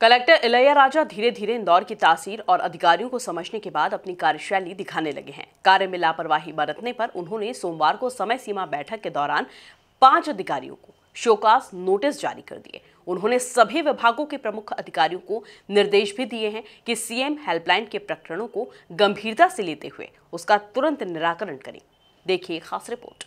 collector इलैया राजा धीरे धीरे इंदौर की तासीर और अधिकारियों को समझने के बाद अपनी कार्यशैली दिखाने लगे हैं कार्य में लापरवाही बरतने पर उन्होंने सोमवार को समय सीमा बैठक के दौरान पांच अधिकारियों को शोकास नोटिस जारी कर दिए उन्होंने सभी विभागों के प्रमुख अधिकारियों को निर्देश भी दिए हैं कि सीएम हेल्पलाइन के प्रकरणों को गंभीरता से लेते हुए उसका तुरंत निराकरण करें देखिए खास रिपोर्ट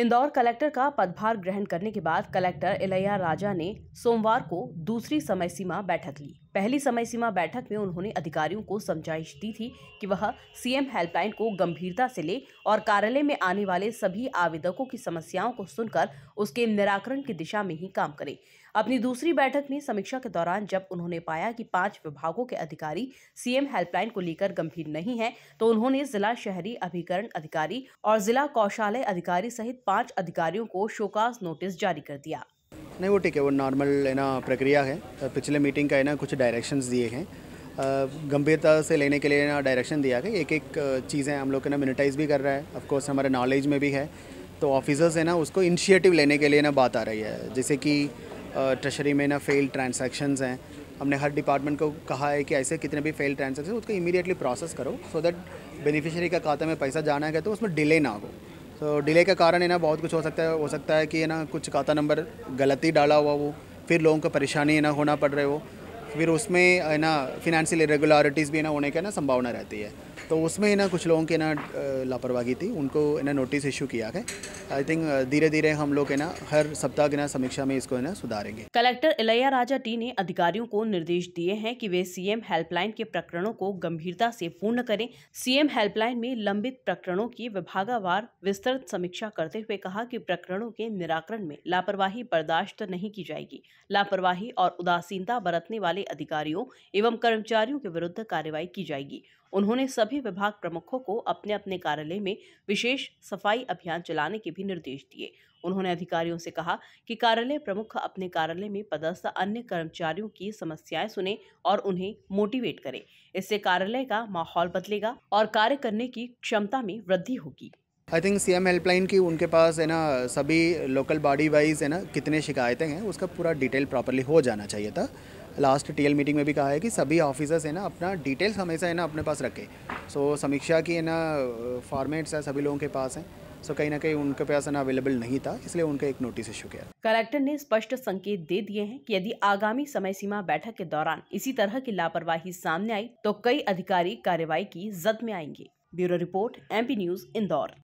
इंदौर कलेक्टर का पदभार ग्रहण करने के बाद कलेक्टर इलैया राजा ने सोमवार को दूसरी समय सीमा बैठक ली पहली समय सीमा बैठक में उन्होंने अधिकारियों को समझाइश दी थी कि वह सीएम हेल्पलाइन को गंभीरता से ले और कार्यालय में आने वाले सभी आवेदकों की समस्याओं को सुनकर उसके निराकरण की दिशा में ही काम करें अपनी दूसरी बैठक में समीक्षा के दौरान जब उन्होंने पाया कि पांच विभागों के अधिकारी सीएम हेल्पलाइन को लेकर गंभीर नहीं है तो उन्होंने जिला शहरी अभिकरण अधिकारी और जिला कौशालय अधिकारी सहित पांच अधिकारियों को शोकाज नोटिस जारी कर दिया नहीं वो ठीक है वो नॉर्मल है ना प्रक्रिया है पिछले मीटिंग का है ना कुछ डायरेक्शंस दिए हैं गंभीरता से लेने के लिए ना डायरेक्शन दिया गया एक एक चीज़ें हम लोग ना मिनिटाइज भी कर रहा है ऑफकोर्स हमारे नॉलेज में भी है तो ऑफिसर्स है ना उसको इनिशिएटिव लेने के लिए ना बात आ रही है जैसे कि ट्रेशरी में ना फेल ट्रांसैक्शन हैं हमने हर डिपार्टमेंट को कहा है कि ऐसे कितने भी फेल ट्रांसैक्शन उसको इमीडिएटली प्रोसेस करो सो दैट बेनिफिशियरी का खाते में पैसा जाना है तो उसमें डिले ना हो तो डिले का कारण है ना बहुत कुछ हो सकता है हो सकता है कि है ना कुछ खाता नंबर गलती डाला हुआ वो फिर लोगों को परेशानी है ना होना पड़ रहे वो फिर उसमें है ना फिनेंशियल इरेगुलरिटीज़ भी ना होने का ना संभावना रहती है तो उसमें ना कुछ लोगों के ना लापरवाही थी उनको ना नोटिस इशू किया है आई थिंक धीरे धीरे हम लोग ना हर सप्ताह की ना समीक्षा में इसको ना सुधारेंगे कलेक्टर इलैया राजा टी ने अधिकारियों को निर्देश दिए हैं कि वे सीएम हेल्पलाइन के प्रकरणों को गंभीरता से पूर्ण करें सीएम हेल्पलाइन में लंबित प्रकरणों की विभागावार विस्तृत समीक्षा करते हुए कहा कि प्रकरणों के निराकरण में लापरवाही बर्दाश्त नहीं की जाएगी लापरवाही और उदासीनता बरतने वाले अधिकारियों एवं कर्मचारियों के विरुद्ध कार्रवाई की जाएगी उन्होंने सभी विभाग प्रमुखों को अपने अपने कार्यालय में विशेष सफाई अभियान चलाने के भी निर्देश दिए उन्होंने अधिकारियों से कहा कि कार्यालय प्रमुख अपने कार्यालय में पदस्थ अन्य कर्मचारियों की समस्याएं सुने और उन्हें मोटिवेट करें इससे कार्यालय का माहौल बदलेगा और कार्य करने की क्षमता में वृद्धि होगी आई थिंक सीएम हेल्पलाइन की उनके पास है ना सभी लोकल बॉडी वाइज है ना कितने शिकायतें हैं उसका पूरा डिटेल प्रॉपरली हो जाना चाहिए था लास्ट टीएल मीटिंग में भी कहा है कि सभी ऑफिसर्स है ना अपना डिटेल्स हमेशा है ना अपने पास रखें सो so, समीक्षा की है ना फॉर्मेट्स है सभी लोगों के पास हैं सो so, कहीं ना कहीं उनके पास ना अवेलेबल नहीं था इसलिए उनका एक नोटिस इशू किया कलेक्टर ने स्पष्ट संकेत दे दिए हैं कि यदि आगामी समय सीमा बैठक के दौरान इसी तरह की लापरवाही सामने आई तो कई अधिकारी कार्यवाही की जद में आएंगे bureau report MP news Indore